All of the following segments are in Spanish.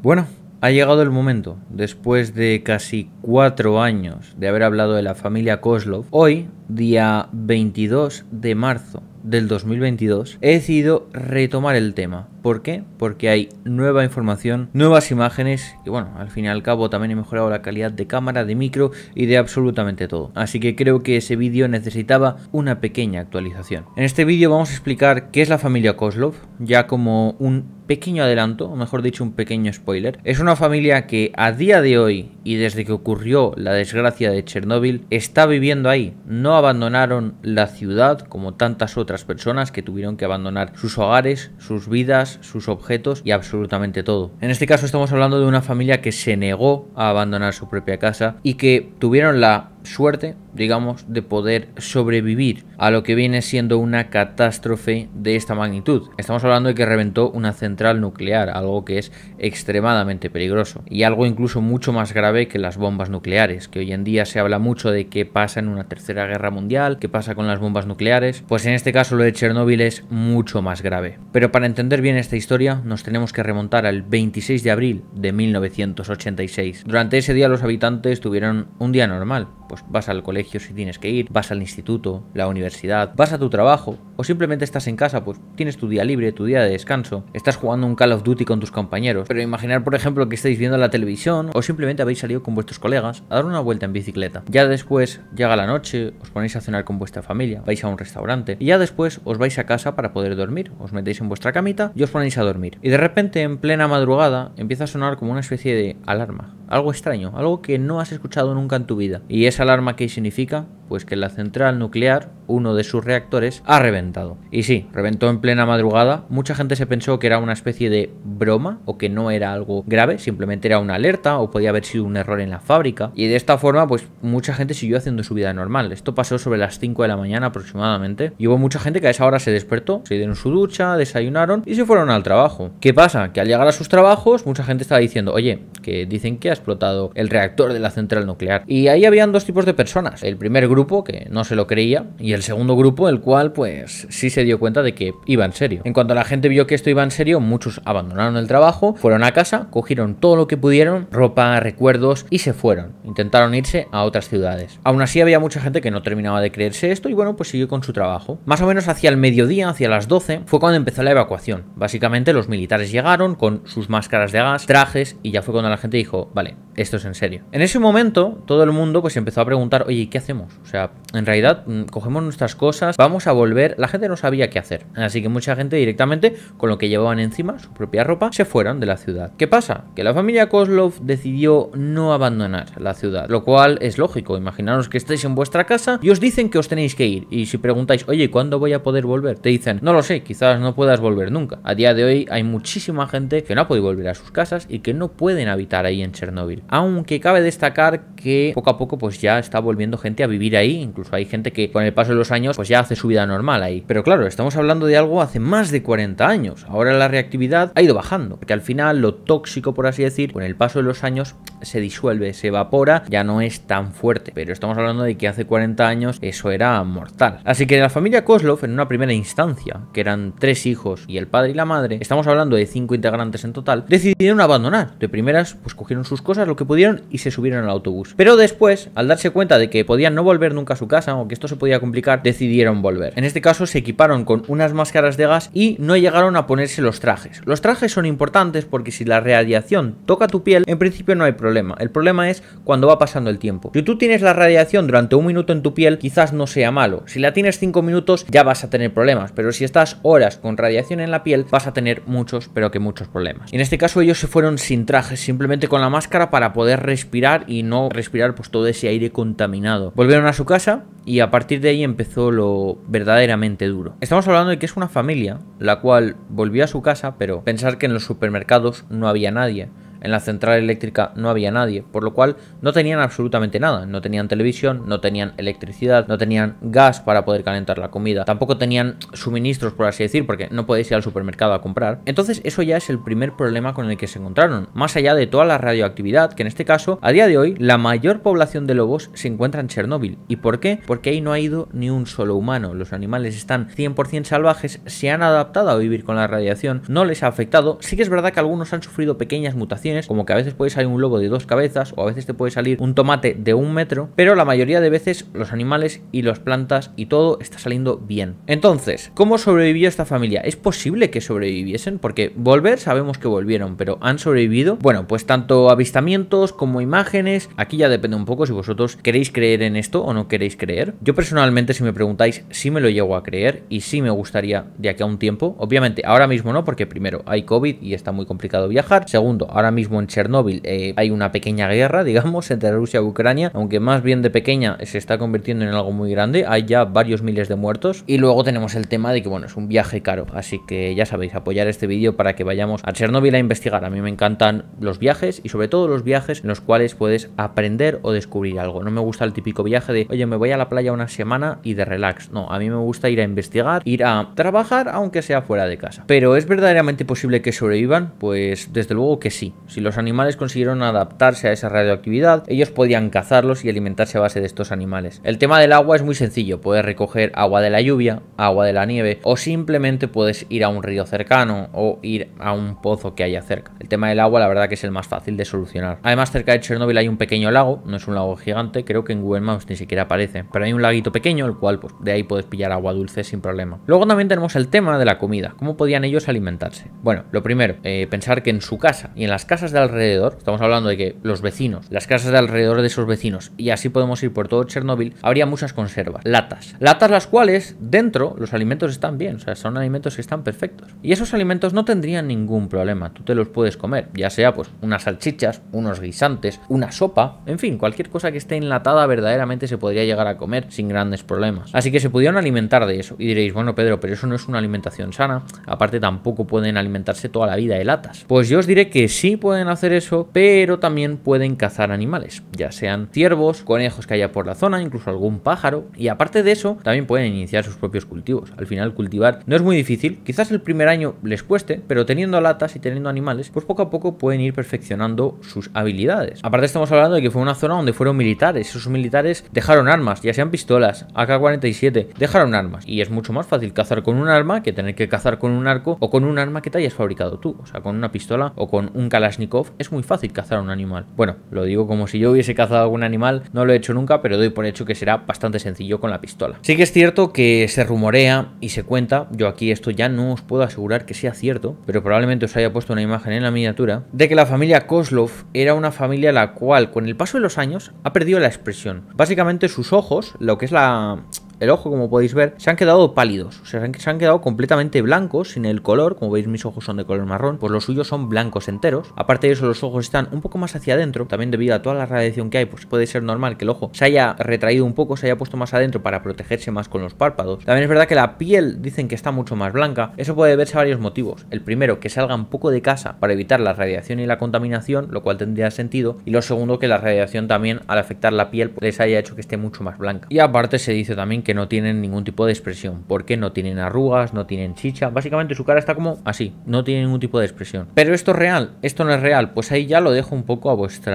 Bueno, ha llegado el momento. Después de casi cuatro años de haber hablado de la familia Koslov, hoy, día 22 de marzo del 2022, he decidido retomar el tema. ¿Por qué? Porque hay nueva información, nuevas imágenes y bueno, al fin y al cabo también he mejorado la calidad de cámara, de micro y de absolutamente todo. Así que creo que ese vídeo necesitaba una pequeña actualización. En este vídeo vamos a explicar qué es la familia Kozlov, ya como un pequeño adelanto, o mejor dicho un pequeño spoiler. Es una familia que a día de hoy y desde que ocurrió la desgracia de Chernóbil está viviendo ahí. No abandonaron la ciudad como tantas otras otras personas que tuvieron que abandonar sus hogares, sus vidas, sus objetos y absolutamente todo. En este caso estamos hablando de una familia que se negó a abandonar su propia casa y que tuvieron la suerte, digamos, de poder sobrevivir a lo que viene siendo una catástrofe de esta magnitud. Estamos hablando de que reventó una central nuclear, algo que es extremadamente peligroso y algo incluso mucho más grave que las bombas nucleares, que hoy en día se habla mucho de qué pasa en una tercera guerra mundial, qué pasa con las bombas nucleares, pues en este caso lo de Chernóbil es mucho más grave. Pero para entender bien esta historia nos tenemos que remontar al 26 de abril de 1986. Durante ese día los habitantes tuvieron un día normal, pues vas al colegio si tienes que ir, vas al instituto, la universidad, vas a tu trabajo o simplemente estás en casa, pues tienes tu día libre, tu día de descanso, estás jugando un Call of Duty con tus compañeros, pero imaginar por ejemplo que estáis viendo la televisión o simplemente habéis salido con vuestros colegas a dar una vuelta en bicicleta. Ya después llega la noche, os ponéis a cenar con vuestra familia, vais a un restaurante y ya después os vais a casa para poder dormir, os metéis en vuestra camita y os ponéis a dormir. Y de repente en plena madrugada empieza a sonar como una especie de alarma algo extraño, algo que no has escuchado nunca en tu vida. ¿Y esa alarma qué significa? pues que la central nuclear, uno de sus reactores, ha reventado. Y sí, reventó en plena madrugada. Mucha gente se pensó que era una especie de broma o que no era algo grave, simplemente era una alerta o podía haber sido un error en la fábrica. Y de esta forma, pues mucha gente siguió haciendo su vida normal. Esto pasó sobre las 5 de la mañana aproximadamente. Y hubo mucha gente que a esa hora se despertó, se dieron su ducha, desayunaron y se fueron al trabajo. ¿Qué pasa? Que al llegar a sus trabajos, mucha gente estaba diciendo, oye, que dicen que ha explotado el reactor de la central nuclear. Y ahí habían dos tipos de personas. El primer grupo grupo que no se lo creía y el segundo grupo el cual pues sí se dio cuenta de que iba en serio. En cuanto la gente vio que esto iba en serio, muchos abandonaron el trabajo, fueron a casa, cogieron todo lo que pudieron, ropa, recuerdos y se fueron. Intentaron irse a otras ciudades. Aún así había mucha gente que no terminaba de creerse esto y bueno, pues siguió con su trabajo. Más o menos hacia el mediodía, hacia las 12, fue cuando empezó la evacuación. Básicamente los militares llegaron con sus máscaras de gas, trajes y ya fue cuando la gente dijo, vale, esto es en serio. En ese momento, todo el mundo pues empezó a preguntar, oye, ¿qué hacemos? O sea, en realidad, mm, cogemos nuestras cosas, vamos a volver. La gente no sabía qué hacer. Así que mucha gente directamente, con lo que llevaban encima, su propia ropa, se fueron de la ciudad. ¿Qué pasa? Que la familia Koslov decidió no abandonar la ciudad, lo cual es lógico. Imaginaros que estáis en vuestra casa y os dicen que os tenéis que ir. Y si preguntáis, oye, ¿cuándo voy a poder volver? Te dicen, no lo sé, quizás no puedas volver nunca. A día de hoy hay muchísima gente que no ha podido volver a sus casas y que no pueden habitar ahí en Chernóbil aunque cabe destacar que poco a poco pues ya está volviendo gente a vivir ahí, incluso hay gente que con el paso de los años pues ya hace su vida normal ahí. Pero claro, estamos hablando de algo hace más de 40 años, ahora la reactividad ha ido bajando, porque al final lo tóxico por así decir, con el paso de los años se disuelve, se evapora, ya no es tan fuerte, pero estamos hablando de que hace 40 años eso era mortal. Así que la familia Kozlov, en una primera instancia, que eran tres hijos y el padre y la madre, estamos hablando de cinco integrantes en total, decidieron abandonar, de primeras pues cogieron sus cosas, lo que pudieron y se subieron al autobús. Pero después, al darse cuenta de que podían no volver nunca a su casa o que esto se podía complicar, decidieron volver. En este caso se equiparon con unas máscaras de gas y no llegaron a ponerse los trajes. Los trajes son importantes porque si la radiación toca tu piel, en principio no hay problema. El problema es cuando va pasando el tiempo. Si tú tienes la radiación durante un minuto en tu piel, quizás no sea malo. Si la tienes 5 minutos, ya vas a tener problemas. Pero si estás horas con radiación en la piel, vas a tener muchos, pero que muchos problemas. En este caso ellos se fueron sin trajes, simplemente con la máscara para poder respirar y no respirar pues todo ese aire contaminado. Volvieron a su casa y a partir de ahí empezó lo verdaderamente duro. Estamos hablando de que es una familia la cual volvió a su casa, pero pensar que en los supermercados no había nadie en la central eléctrica no había nadie, por lo cual no tenían absolutamente nada. No tenían televisión, no tenían electricidad, no tenían gas para poder calentar la comida, tampoco tenían suministros, por así decir, porque no podéis ir al supermercado a comprar. Entonces eso ya es el primer problema con el que se encontraron, más allá de toda la radioactividad, que en este caso, a día de hoy, la mayor población de lobos se encuentra en Chernóbil. ¿Y por qué? Porque ahí no ha ido ni un solo humano. Los animales están 100% salvajes, se han adaptado a vivir con la radiación, no les ha afectado. Sí que es verdad que algunos han sufrido pequeñas mutaciones, como que a veces puede salir un lobo de dos cabezas o a veces te puede salir un tomate de un metro, pero la mayoría de veces los animales y las plantas y todo está saliendo bien. Entonces, ¿cómo sobrevivió esta familia? ¿Es posible que sobreviviesen? Porque volver sabemos que volvieron, pero ¿han sobrevivido? Bueno, pues tanto avistamientos como imágenes, aquí ya depende un poco si vosotros queréis creer en esto o no queréis creer. Yo personalmente, si me preguntáis, si me lo llego a creer y si me gustaría de aquí a un tiempo. Obviamente, ahora mismo no, porque primero hay COVID y está muy complicado viajar. Segundo, ahora mismo mismo en Chernóbil eh, hay una pequeña guerra, digamos, entre Rusia y Ucrania, aunque más bien de pequeña se está convirtiendo en algo muy grande, hay ya varios miles de muertos y luego tenemos el tema de que, bueno, es un viaje caro, así que ya sabéis, apoyar este vídeo para que vayamos a Chernóbil a investigar. A mí me encantan los viajes y sobre todo los viajes en los cuales puedes aprender o descubrir algo. No me gusta el típico viaje de, oye, me voy a la playa una semana y de relax. No, a mí me gusta ir a investigar, ir a trabajar, aunque sea fuera de casa. Pero ¿es verdaderamente posible que sobrevivan? Pues desde luego que sí. Si los animales consiguieron adaptarse a esa radioactividad, ellos podían cazarlos y alimentarse a base de estos animales. El tema del agua es muy sencillo, puedes recoger agua de la lluvia, agua de la nieve o simplemente puedes ir a un río cercano o ir a un pozo que haya cerca. El tema del agua la verdad que es el más fácil de solucionar. Además cerca de Chernobyl hay un pequeño lago, no es un lago gigante, creo que en Google Maps ni siquiera aparece, pero hay un laguito pequeño el cual pues, de ahí puedes pillar agua dulce sin problema. Luego también tenemos el tema de la comida, cómo podían ellos alimentarse. Bueno, lo primero, eh, pensar que en su casa y en las casas de alrededor, estamos hablando de que los vecinos, las casas de alrededor de esos vecinos, y así podemos ir por todo Chernóbil, habría muchas conservas, latas. Latas las cuales, dentro, los alimentos están bien, o sea, son alimentos que están perfectos. Y esos alimentos no tendrían ningún problema, tú te los puedes comer, ya sea pues unas salchichas, unos guisantes, una sopa, en fin, cualquier cosa que esté enlatada verdaderamente se podría llegar a comer sin grandes problemas. Así que se pudieron alimentar de eso. Y diréis, bueno Pedro, pero eso no es una alimentación sana, aparte tampoco pueden alimentarse toda la vida de latas. Pues yo os diré que sí pueden hacer eso, pero también pueden cazar animales, ya sean ciervos, conejos que haya por la zona, incluso algún pájaro, y aparte de eso, también pueden iniciar sus propios cultivos. Al final cultivar no es muy difícil, quizás el primer año les cueste, pero teniendo latas y teniendo animales, pues poco a poco pueden ir perfeccionando sus habilidades. Aparte estamos hablando de que fue una zona donde fueron militares, esos militares dejaron armas, ya sean pistolas, AK-47, dejaron armas, y es mucho más fácil cazar con un arma que tener que cazar con un arco o con un arma que te hayas fabricado tú, o sea, con una pistola o con un calas es muy fácil cazar a un animal. Bueno, lo digo como si yo hubiese cazado algún animal, no lo he hecho nunca, pero doy por hecho que será bastante sencillo con la pistola. Sí que es cierto que se rumorea y se cuenta, yo aquí esto ya no os puedo asegurar que sea cierto, pero probablemente os haya puesto una imagen en la miniatura, de que la familia Koslov era una familia la cual con el paso de los años ha perdido la expresión. Básicamente sus ojos, lo que es la el ojo, como podéis ver, se han quedado pálidos, o sea, se han, quedado completamente blancos, sin el color, como veis mis ojos son de color marrón, pues los suyos son blancos enteros. Aparte de eso, los ojos están un poco más hacia adentro, también debido a toda la radiación que hay, pues puede ser normal que el ojo se haya retraído un poco, se haya puesto más adentro para protegerse más con los párpados. También es verdad que la piel dicen que está mucho más blanca, eso puede verse a varios motivos. El primero, que salgan poco de casa para evitar la radiación y la contaminación, lo cual tendría sentido, y lo segundo, que la radiación también al afectar la piel pues, les haya hecho que esté mucho más blanca. Y aparte se dice también que que no tienen ningún tipo de expresión, porque no tienen arrugas, no tienen chicha, básicamente su cara está como así, no tiene ningún tipo de expresión. Pero esto es real, esto no es real, pues ahí ya lo dejo un poco a vuestro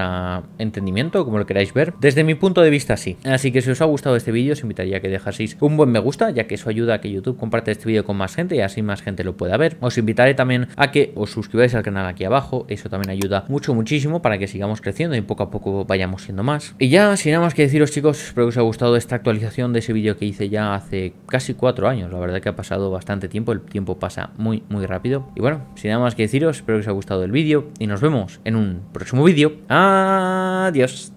entendimiento, como lo queráis ver. Desde mi punto de vista sí. Así que si os ha gustado este vídeo, os invitaría a que dejaseis un buen me gusta, ya que eso ayuda a que YouTube comparte este vídeo con más gente y así más gente lo pueda ver. Os invitaré también a que os suscribáis al canal aquí abajo, eso también ayuda mucho, muchísimo para que sigamos creciendo y poco a poco vayamos siendo más. Y ya, sin nada más que deciros chicos, espero que os haya gustado esta actualización de ese vídeo que hice ya hace casi cuatro años. La verdad que ha pasado bastante tiempo, el tiempo pasa muy, muy rápido. Y bueno, sin nada más que deciros, espero que os haya gustado el vídeo y nos vemos en un próximo vídeo. Adiós.